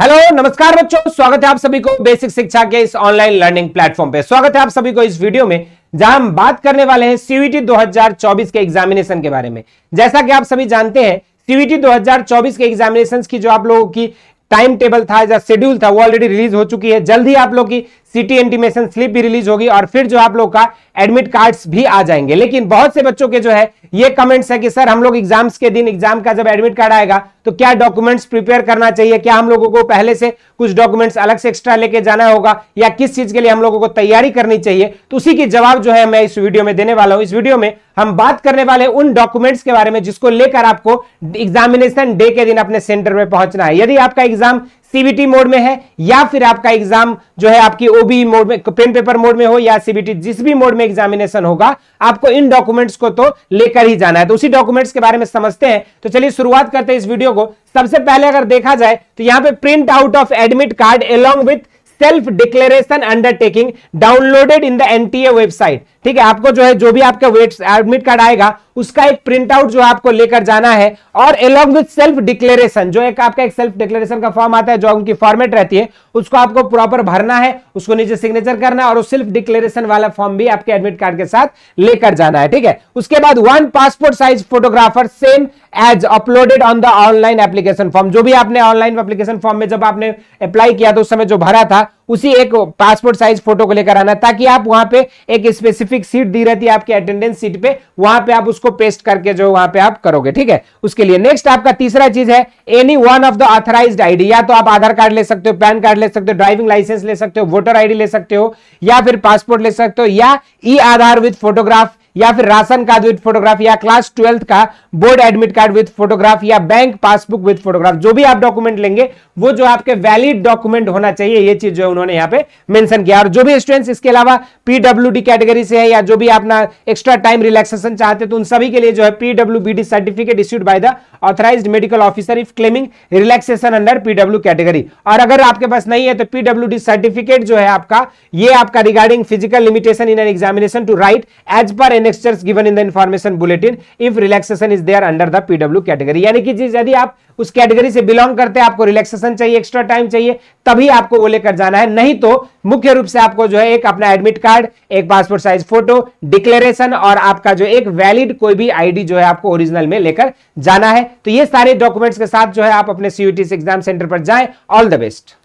hello नमस्कार बच्चों स्वागत है आप सभी को बेसिक शिक्षा के इस ऑनलाइन लर्निंग प्लेटफॉर्म पे स्वागत है आप सभी को इस वीडियो में जहां हम बात करने वाले हैं सीवीटी 2024 के एग्जामिनेशन के बारे में जैसा कि आप सभी जानते हैं सीवीटी 2024 के एग्जामिनेशन की जो आप लोगों की टाइम टेबल था या शेड्यूल था वो ऑलरेडी रिलीज हो चुकी है जल्द ही आप लोग की सिटी एंटीमेशन स्लिप भी रिलीज होगी और फिर जो आप लोग का एडमिट कार्ड्स भी आ जाएंगे लेकिन बहुत से बच्चों के जो है ये कमेंट्स है कि सर हम लोग एग्जाम्स के दिन एग्जाम का जब एडमिट कार्ड आएगा तो क्या डॉक्यूमेंट्स प्रिपेयर करना चाहिए क्या हम लोगों को पहले से कुछ डॉक्यूमेंट्स अलग से एक्स्ट्रा लेके जाना होगा या किस चीज के लिए हम लोगों को तैयारी करनी चाहिए तो उसी के जवाब जो है मैं इस वीडियो में देने वाला हूं इस वीडियो में हम बात करने वाले उन डॉक्यूमेंट्स के बारे में जिसको लेकर आपको एग्जामिनेशन डे के दिन अपने सेंटर में पहुंचना है यदि आपका एग्जाम सीबीटी मोड में है या फिर आपका एग्जाम जो है आपकी ओबी मोड में पेन पेपर मोड में हो या सीबीटी जिस भी मोड में एग्जामिनेशन होगा आपको इन डॉक्यूमेंट्स को तो लेकर ही जाना है तो उसी डॉक्यूमेंट्स के बारे में समझते हैं तो चलिए शुरुआत करते हैं इस वीडियो को सबसे पहले अगर देखा जाए तो यहाँ पे print out of admit card along with self declaration undertaking downloaded in the NTA website ठीक है आपको जो है जो भी आपका एडमिट कार्ड आएगा उसका एक प्रिंटआउट जो आपको लेकर जाना है और अलॉन्ग विथ सेल्फ डिक्लेरेशन जो एक आपका एक सेल्फ डिक्लेरेशन का फॉर्म आता है जो उनकी फॉर्मेट रहती है उसको आपको प्रॉपर भरना है उसको नीचे सिग्नेचर करना है और सेल्फ डिक्लेरेशन वाला फॉर्म भी आपके एडमिट कार्ड के साथ लेकर जाना है ठीक है उसके बाद one passport size photographer same as uploaded on the online application form जो भी आपने ऑनलाइन एप्लीकेशन फॉर्म में जब आपने अप्लाई किया तो उस समय जो भरा था उसी एक पासपोर्ट साइज फोटो को लेकर आना ताकि आप वहां पे एक स्पेसिफिक सीट दी रहती है आपकी अटेंडेंस सीट पे वहां पे आप उसको पेस्ट करके जो वहां पे आप करोगे ठीक है उसके लिए नेक्स्ट आपका तीसरा चीज है any one of the authorise ID या तो आप आधार कार्ड ले सकते हो पैन कार्ड ले सकते हो ड्राइविंग लाइसेंस ले सकते हो वोटर आईडी ले सकते हो या फिर पासपोर्ट ले सकते हो या ई आधार विथ फोटोग्राफ या फिर राशन कार्ड विथ फोटोग्राफ या क्लास ट्वेल्थ का board admit card with photograph या बैंक पासबुक विथ फोटोग्राफ जो भी आप डॉक्यूमेंट लेंगे वो जो आपके वैलिड डॉक्यूमेंट होना चाहिए ये चीज जो है उन्होंने यहाँ पे मेंशन किया और जो भी स्टूडेंट्स इसके अलावा पीडब्ल्यू कैटेगरी से है या जो भी अपना एक्स्ट्रा टाइम रिलैक्सेशन चाहते तो उन सभी के लिए जो है PW certificate issued by the authorise medical officer if claiming relaxation under PW category और अगर आपके पास नहीं है तो पीडब्ल्यू सर्टिफिकेट जो है आपका ये आपका regarding physical limitation in an examination to write as per annexures given in the information bulletin if relaxation is there under the PW category यानी कि यदि आप उस कैटेगरी से बिलोंग करते हैं आपको रिलैक्सेशन चाहिए एक्स्ट्रा टाइम चाहिए तभी आपको वो लेकर जाना है नहीं तो मुख्य रूप से आपको जो है एक अपना एडमिट कार्ड एक पासपोर्ट साइज फोटो डिक्लेरेशन और आपका जो एक वैलिड कोई भी आईडी जो है आपको ओरिजिनल में लेकर जाना है तो ये सारे डॉक्यूमेंट्स के साथ जो है आप अपने सीयूटी एग्जाम सेंटर पर जाए ऑल द बेस्ट